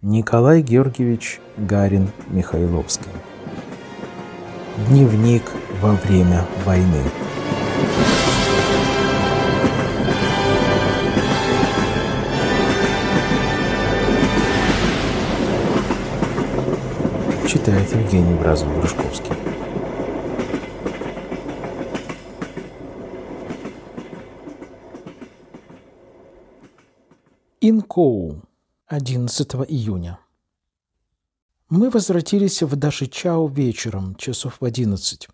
Николай Георгиевич Гарин Михайловский. Дневник во время войны. Читает Евгений Бразов-Грушковский. Инкоу. 11 июня. Мы возвратились в Дашичао вечером, часов в 11.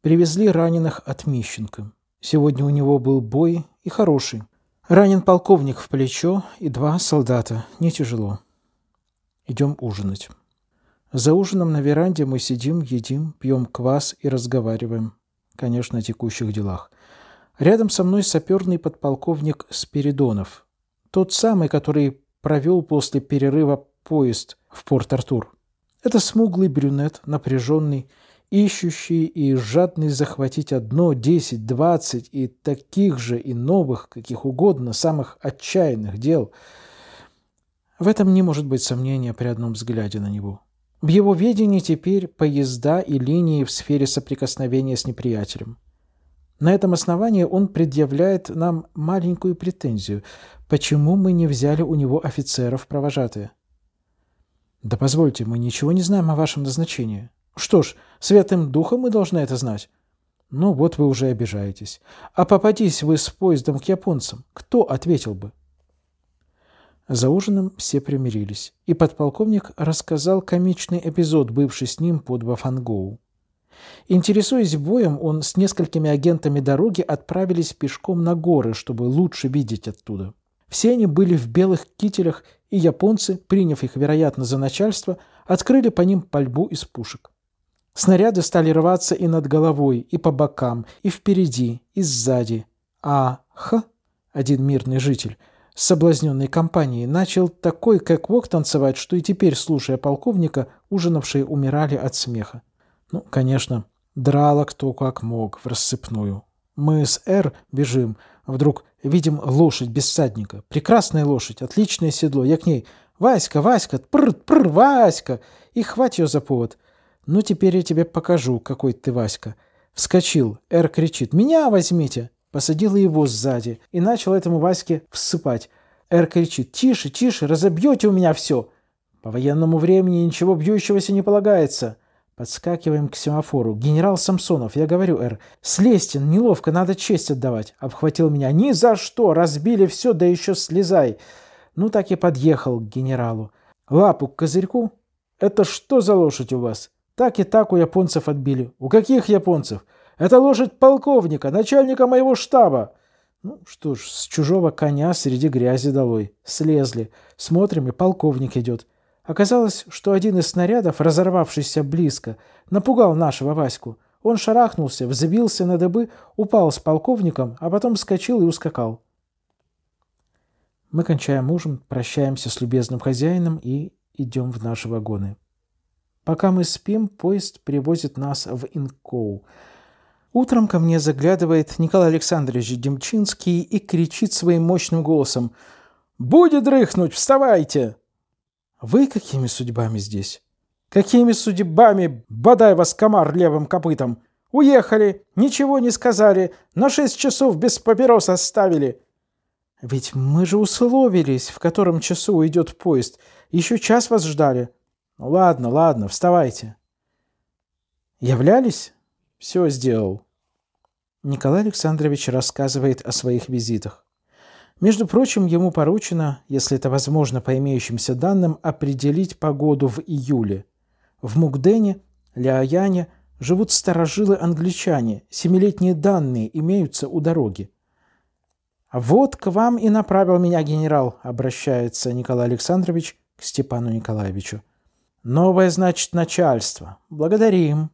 Привезли раненых от Мищенко. Сегодня у него был бой и хороший. Ранен полковник в плечо и два солдата. Не тяжело. Идем ужинать. За ужином на веранде мы сидим, едим, пьем квас и разговариваем. Конечно, о текущих делах. Рядом со мной саперный подполковник Спиридонов. Тот самый, который провел после перерыва поезд в Порт-Артур. Это смуглый брюнет, напряженный, ищущий и жадный захватить одно, десять, двадцать и таких же и новых, каких угодно, самых отчаянных дел. В этом не может быть сомнения при одном взгляде на него. В его ведении теперь поезда и линии в сфере соприкосновения с неприятелем. На этом основании он предъявляет нам маленькую претензию, Почему мы не взяли у него офицеров провожатые? Да позвольте, мы ничего не знаем о вашем назначении. Что ж, святым духом мы должны это знать. Ну вот вы уже обижаетесь. А попадись вы с поездом к японцам, кто ответил бы? За ужином все примирились, и подполковник рассказал комичный эпизод, бывший с ним под Вафангоу. Интересуясь боем, он с несколькими агентами дороги отправились пешком на горы, чтобы лучше видеть оттуда. Все они были в белых кителях, и японцы, приняв их, вероятно, за начальство, открыли по ним пальбу из пушек. Снаряды стали рваться и над головой, и по бокам, и впереди, и сзади. А Х, один мирный житель, с соблазненной компанией, начал такой как кэквок танцевать, что и теперь, слушая полковника, ужинавшие умирали от смеха. Ну, конечно, драло кто как мог, в рассыпную. Мы с Р бежим, Вдруг видим лошадь без всадника. Прекрасная лошадь, отличное седло. Я к ней «Васька, Васька, пр-пр, Васька!» И хвать ее за повод. «Ну, теперь я тебе покажу, какой ты Васька». Вскочил. Эр кричит «Меня возьмите!» Посадил его сзади и начал этому Ваське всыпать. Эр кричит «Тише, тише, разобьете у меня все!» По военному времени ничего бьющегося не полагается. Подскакиваем к семафору. «Генерал Самсонов, я говорю, Р, Слестин, неловко, надо честь отдавать!» Обхватил меня. «Ни за что! Разбили все, да еще слезай!» Ну, так и подъехал к генералу. Лапу к козырьку. «Это что за лошадь у вас?» «Так и так у японцев отбили». «У каких японцев?» «Это лошадь полковника, начальника моего штаба!» Ну что ж, с чужого коня среди грязи долой. Слезли. Смотрим, и полковник идет. Оказалось, что один из снарядов, разорвавшийся близко, напугал нашего Ваську. Он шарахнулся, взбился на добы, упал с полковником, а потом вскочил и ускакал. Мы кончаем ужин, прощаемся с любезным хозяином и идем в наши вагоны. Пока мы спим, поезд привозит нас в Инкоу. Утром ко мне заглядывает Николай Александрович Демчинский и кричит своим мощным голосом «Будет рыхнуть! Вставайте!» Вы какими судьбами здесь? Какими судьбами, бодай вас комар левым копытом? Уехали, ничего не сказали, на шесть часов без папирос оставили. Ведь мы же условились, в котором часу уйдет поезд. Еще час вас ждали. Ладно, ладно, вставайте. Являлись? Все сделал. Николай Александрович рассказывает о своих визитах. Между прочим, ему поручено, если это возможно по имеющимся данным, определить погоду в июле. В Мукдене, Ляояне живут старожилы-англичане, семилетние данные имеются у дороги. «А «Вот к вам и направил меня генерал», — обращается Николай Александрович к Степану Николаевичу. «Новое, значит, начальство. Благодарим».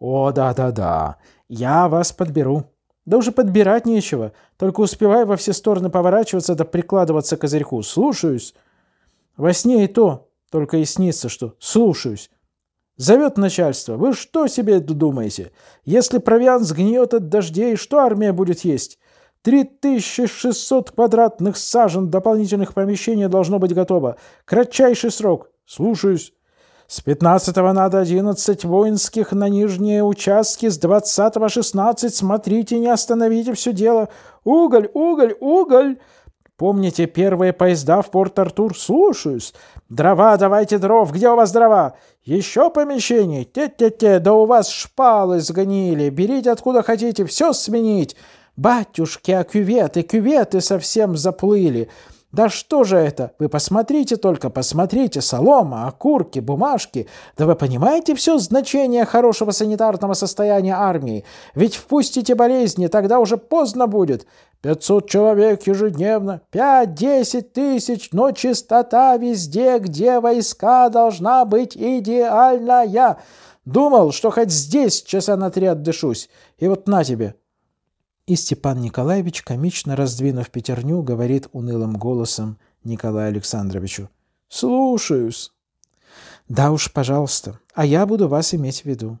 «О, да-да-да, я вас подберу». Да уже подбирать нечего, только успевай во все стороны поворачиваться да прикладываться к козырьку. Слушаюсь. Во сне и то, только и снится, что слушаюсь. Зовет начальство. Вы что себе думаете? Если провиант сгниет от дождей, что армия будет есть? 3600 квадратных сажен дополнительных помещений должно быть готово. Кратчайший срок. Слушаюсь. С 15 на 11 воинских на нижние участки, с 20 16 смотрите, не остановите все дело. Уголь, уголь, уголь! Помните первые поезда в Порт-Артур? Слушаюсь. Дрова, давайте дров. Где у вас дрова? Еще помещений? Те-те-те, да у вас шпалы сгнили. Берите откуда хотите, все сменить. Батюшки, а кюветы, кюветы совсем заплыли. Да что же это? Вы посмотрите только, посмотрите, солома, окурки, бумажки. Да вы понимаете все значение хорошего санитарного состояния армии? Ведь впустите болезни, тогда уже поздно будет. Пятьсот человек ежедневно, пять-десять тысяч, но чистота везде, где войска должна быть идеальная. Думал, что хоть здесь часа на три отдышусь, и вот на тебе, и Степан Николаевич, комично раздвинув пятерню, говорит унылым голосом Николаю Александровичу. «Слушаюсь». «Да уж, пожалуйста, а я буду вас иметь в виду».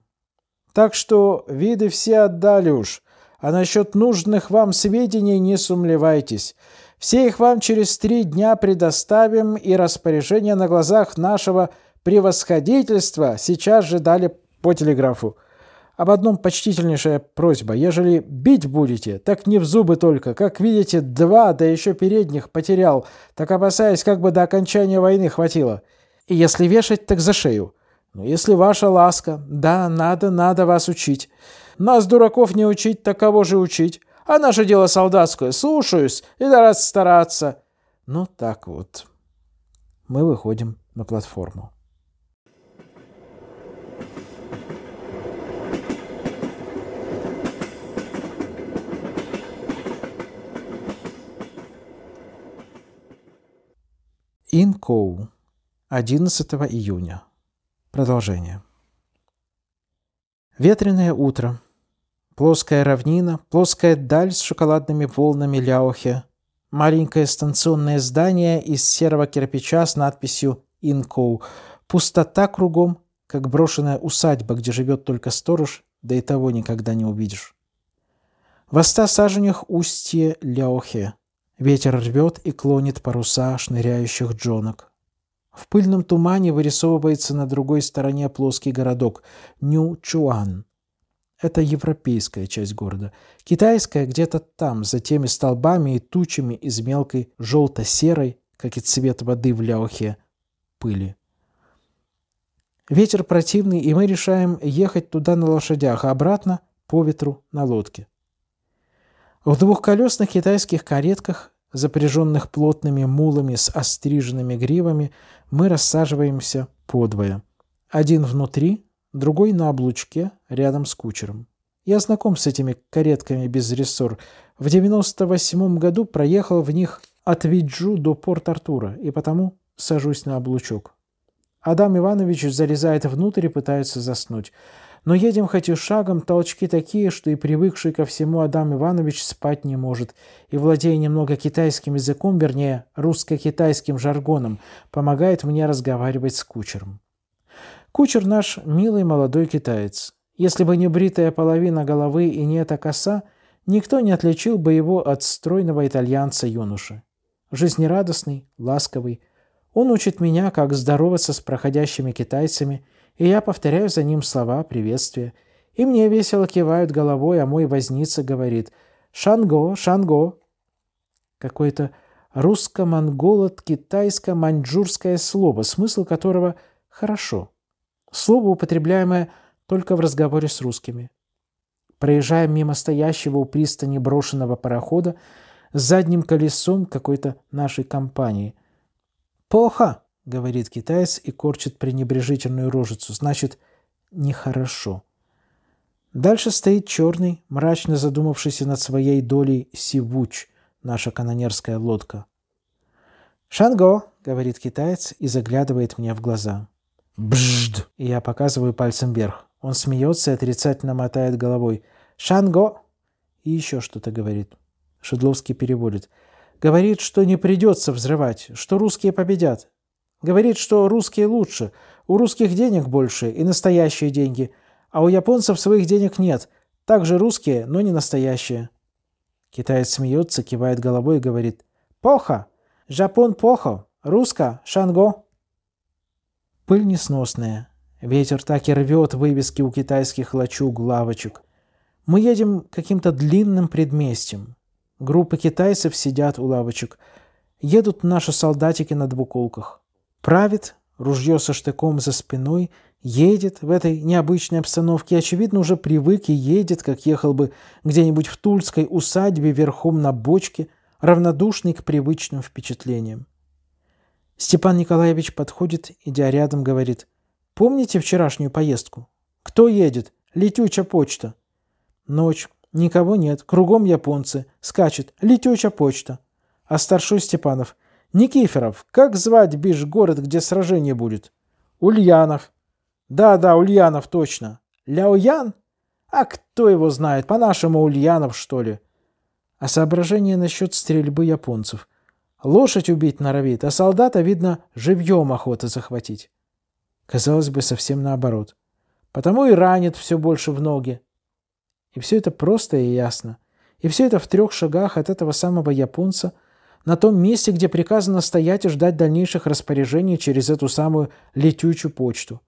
«Так что виды все отдали уж, а насчет нужных вам сведений не сумлевайтесь. Все их вам через три дня предоставим, и распоряжение на глазах нашего превосходительства сейчас же дали по телеграфу. Об одном почтительнейшая просьба. Ежели бить будете, так не в зубы только. Как видите, два, да еще передних потерял, так опасаясь, как бы до окончания войны хватило. И если вешать, так за шею. Но ну, если ваша ласка, да, надо, надо вас учить. Нас, дураков, не учить, так кого же учить? А наше дело солдатское, слушаюсь, и да раз стараться. Ну так вот. Мы выходим на платформу. Инкоу, 11 июня. Продолжение. Ветреное утро. Плоская равнина, плоская даль с шоколадными волнами Ляохе, маленькое станционное здание из серого кирпича с надписью «Инкоу», пустота кругом, как брошенная усадьба, где живет только сторож, да и того никогда не увидишь. В ста саженях устье Ляохе – Ветер рвет и клонит паруса шныряющих джонок. В пыльном тумане вырисовывается на другой стороне плоский городок Нью-Чуан. Это европейская часть города. Китайская где-то там, за теми столбами и тучами из мелкой желто-серой, как и цвет воды в ляохе, пыли. Ветер противный, и мы решаем ехать туда на лошадях, а обратно по ветру на лодке. В двухколесных китайских каретках запряженных плотными мулами с остриженными гривами, мы рассаживаемся подвое. Один внутри, другой на облучке, рядом с кучером. Я знаком с этими каретками без рессор. В 98 году проехал в них от Виджу до Порт-Артура, и потому сажусь на облучок. Адам Иванович залезает внутрь и пытается заснуть. Но едем хоть и шагом, толчки такие, что и привыкший ко всему Адам Иванович спать не может, и, владея немного китайским языком, вернее, русско-китайским жаргоном, помогает мне разговаривать с кучером. Кучер наш милый молодой китаец. Если бы не бритая половина головы и не эта коса, никто не отличил бы его от стройного итальянца-юноши. Жизнерадостный, ласковый. Он учит меня, как здороваться с проходящими китайцами – и я повторяю за ним слова приветствия. И мне весело кивают головой, а мой возница говорит «Шанго, Шанго». Какое-то русско-монголо-китайско-маньчжурское слово, смысл которого «хорошо». Слово, употребляемое только в разговоре с русскими. Проезжая мимо стоящего у пристани брошенного парохода, с задним колесом какой-то нашей компании. плохо. — говорит китаец и корчит пренебрежительную рожицу. «Значит, нехорошо». Дальше стоит черный, мрачно задумавшийся над своей долей Сивуч, наша канонерская лодка. «Шанго!» — говорит китаец и заглядывает мне в глаза. «Бжд!» — и я показываю пальцем вверх. Он смеется и отрицательно мотает головой. «Шанго!» — и еще что-то говорит. Шедловский переводит. «Говорит, что не придется взрывать, что русские победят, Говорит, что русские лучше, у русских денег больше и настоящие деньги, а у японцев своих денег нет, также русские, но не настоящие. Китаец смеется, кивает головой и говорит «Поха! Жапон похо! Русско! Шанго!» Пыль несносная. Ветер так и рвет вывески у китайских лачуг, лавочек. Мы едем каким-то длинным предместьем. Группы китайцев сидят у лавочек. Едут наши солдатики на двуколках. Правит, ружье со штыком за спиной, едет в этой необычной обстановке, очевидно, уже привык и едет, как ехал бы где-нибудь в тульской усадьбе верхом на бочке, равнодушный к привычным впечатлениям. Степан Николаевич подходит, идя рядом, говорит, «Помните вчерашнюю поездку? Кто едет? Летюча почта». Ночь. Никого нет. Кругом японцы. Скачет. летюча почта. А старшой Степанов. Никиферов, как звать бишь город, где сражение будет? Ульянов. Да-да, Ульянов, точно. Ляоян? А кто его знает, по-нашему Ульянов, что ли? А соображение насчет стрельбы японцев. Лошадь убить норовит, а солдата, видно, живьем охота захватить. Казалось бы, совсем наоборот. Потому и ранит все больше в ноги. И все это просто и ясно. И все это в трех шагах от этого самого японца, на том месте, где приказано стоять и ждать дальнейших распоряжений через эту самую летючую почту.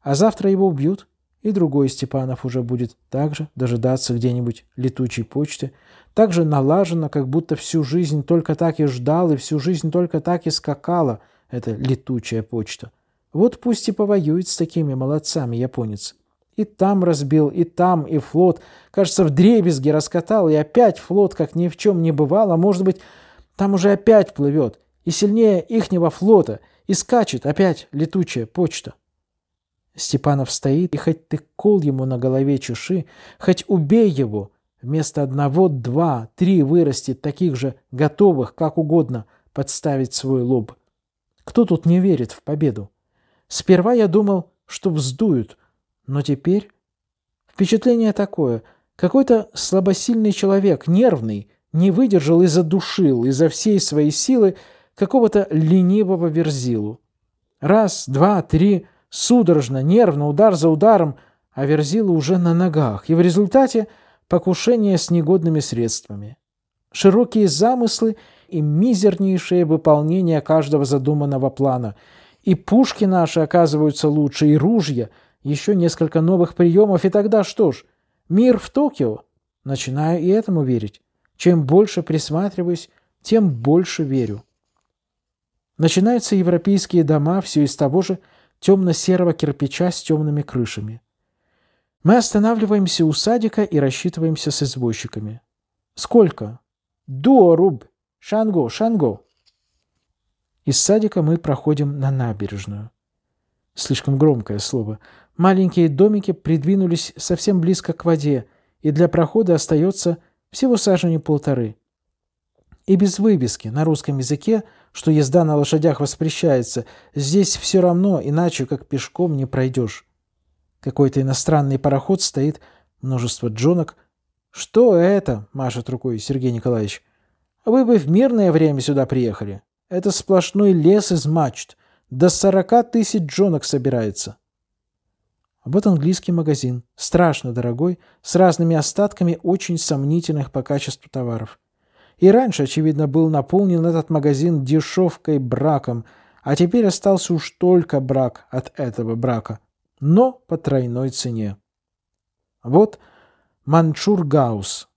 А завтра его убьют, и другой Степанов уже будет также дожидаться где-нибудь летучей почты, также налажено, как будто всю жизнь только так и ждал, и всю жизнь только так и скакала эта летучая почта. Вот пусть и повоюет с такими молодцами японец. И там разбил, и там, и флот. Кажется, в дребезги раскатал, и опять флот, как ни в чем не бывало. Может быть, там уже опять плывет, и сильнее ихнего флота, и скачет опять летучая почта. Степанов стоит, и хоть ты кол ему на голове чуши, хоть убей его, вместо одного, два, три вырастет таких же, готовых, как угодно, подставить свой лоб. Кто тут не верит в победу? Сперва я думал, что вздуют, но теперь... Впечатление такое. Какой-то слабосильный человек, нервный, не выдержал и задушил изо всей своей силы какого-то ленивого верзилу. Раз, два, три, судорожно, нервно, удар за ударом, а верзила уже на ногах, и в результате покушение с негодными средствами. Широкие замыслы и мизернейшее выполнение каждого задуманного плана. И пушки наши оказываются лучше, и ружья, еще несколько новых приемов, и тогда что ж, мир в Токио. Начинаю и этому верить. Чем больше присматриваюсь, тем больше верю. Начинаются европейские дома все из того же темно-серого кирпича с темными крышами. Мы останавливаемся у садика и рассчитываемся с извозчиками. «Сколько?» «Дуоруб! Шанго! Шанго!» Из садика мы проходим на набережную. Слишком громкое слово. Маленькие домики придвинулись совсем близко к воде, и для прохода остается всего сажени полторы. И без вывески на русском языке, что езда на лошадях воспрещается, здесь все равно, иначе как пешком не пройдешь. Какой-то иностранный пароход стоит, множество джонок. «Что это?» – машет рукой Сергей Николаевич. «Вы бы в мирное время сюда приехали. Это сплошной лес из мачт. До сорока тысяч джонок собирается». А вот английский магазин, страшно дорогой, с разными остатками очень сомнительных по качеству товаров. И раньше, очевидно, был наполнен этот магазин дешевкой браком, а теперь остался уж только брак от этого брака, но по тройной цене. Вот Манчургаус.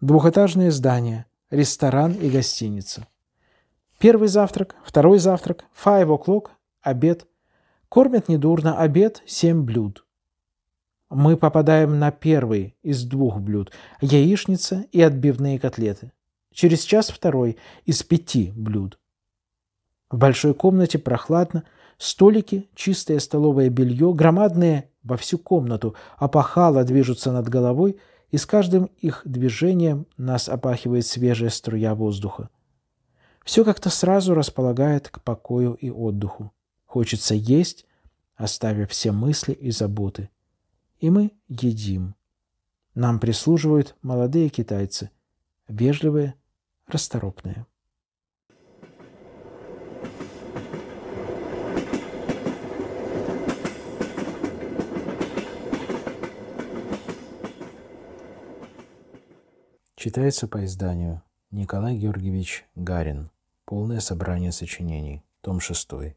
Двухэтажное здание, ресторан и гостиница. Первый завтрак, второй завтрак, five o'clock, обед, Кормят недурно обед семь блюд. Мы попадаем на первый из двух блюд – яичница и отбивные котлеты. Через час второй – из пяти блюд. В большой комнате прохладно, столики, чистое столовое белье, громадные во всю комнату, опахало а движутся над головой, и с каждым их движением нас опахивает свежая струя воздуха. Все как-то сразу располагает к покою и отдыху. Хочется есть, оставив все мысли и заботы. И мы едим. Нам прислуживают молодые китайцы, вежливые, расторопные. Читается по изданию Николай Георгиевич Гарин. Полное собрание сочинений. Том 6.